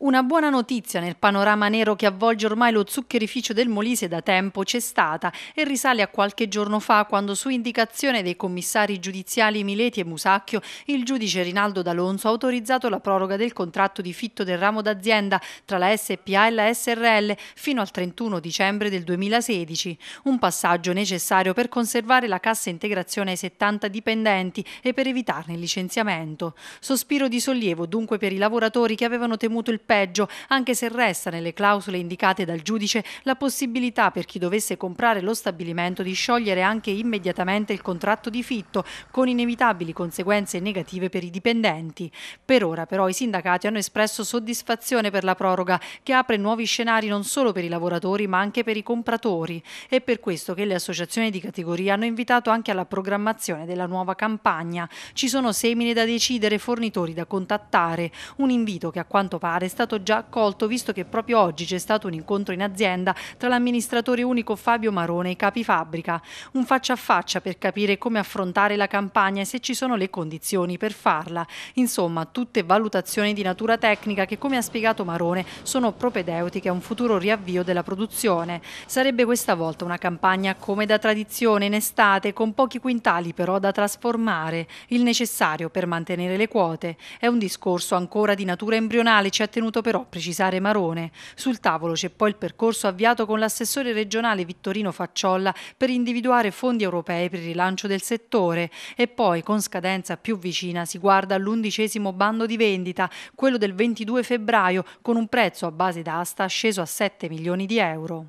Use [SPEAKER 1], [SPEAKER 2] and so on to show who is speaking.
[SPEAKER 1] Una buona notizia nel panorama nero che avvolge ormai lo zuccherificio del Molise da tempo c'è stata e risale a qualche giorno fa quando su indicazione dei commissari giudiziali Mileti e Musacchio il giudice Rinaldo D'Alonso ha autorizzato la proroga del contratto di fitto del ramo d'azienda tra la SPA e la SRL fino al 31 dicembre del 2016, un passaggio necessario per conservare la cassa integrazione ai 70 dipendenti e per evitarne il licenziamento. Sospiro di sollievo dunque per i lavoratori che avevano temuto il peggio, anche se resta nelle clausole indicate dal giudice la possibilità per chi dovesse comprare lo stabilimento di sciogliere anche immediatamente il contratto di fitto, con inevitabili conseguenze negative per i dipendenti. Per ora però i sindacati hanno espresso soddisfazione per la proroga, che apre nuovi scenari non solo per i lavoratori ma anche per i compratori. È per questo che le associazioni di categoria hanno invitato anche alla programmazione della nuova campagna. Ci sono semine da decidere, fornitori da contattare, un invito che a quanto pare sta stato già accolto visto che proprio oggi c'è stato un incontro in azienda tra l'amministratore unico Fabio Marone e i capi fabbrica. Un faccia a faccia per capire come affrontare la campagna e se ci sono le condizioni per farla. Insomma, tutte valutazioni di natura tecnica che, come ha spiegato Marone, sono propedeutiche a un futuro riavvio della produzione. Sarebbe questa volta una campagna come da tradizione in estate, con pochi quintali però da trasformare, il necessario per mantenere le quote. È un discorso ancora di natura embrionale, ci ha tenuto ritenuto però precisare Marone. Sul tavolo c'è poi il percorso avviato con l'assessore regionale Vittorino Facciolla per individuare fondi europei per il rilancio del settore e poi con scadenza più vicina si guarda all'undicesimo bando di vendita, quello del 22 febbraio, con un prezzo a base d'asta sceso a 7 milioni di euro.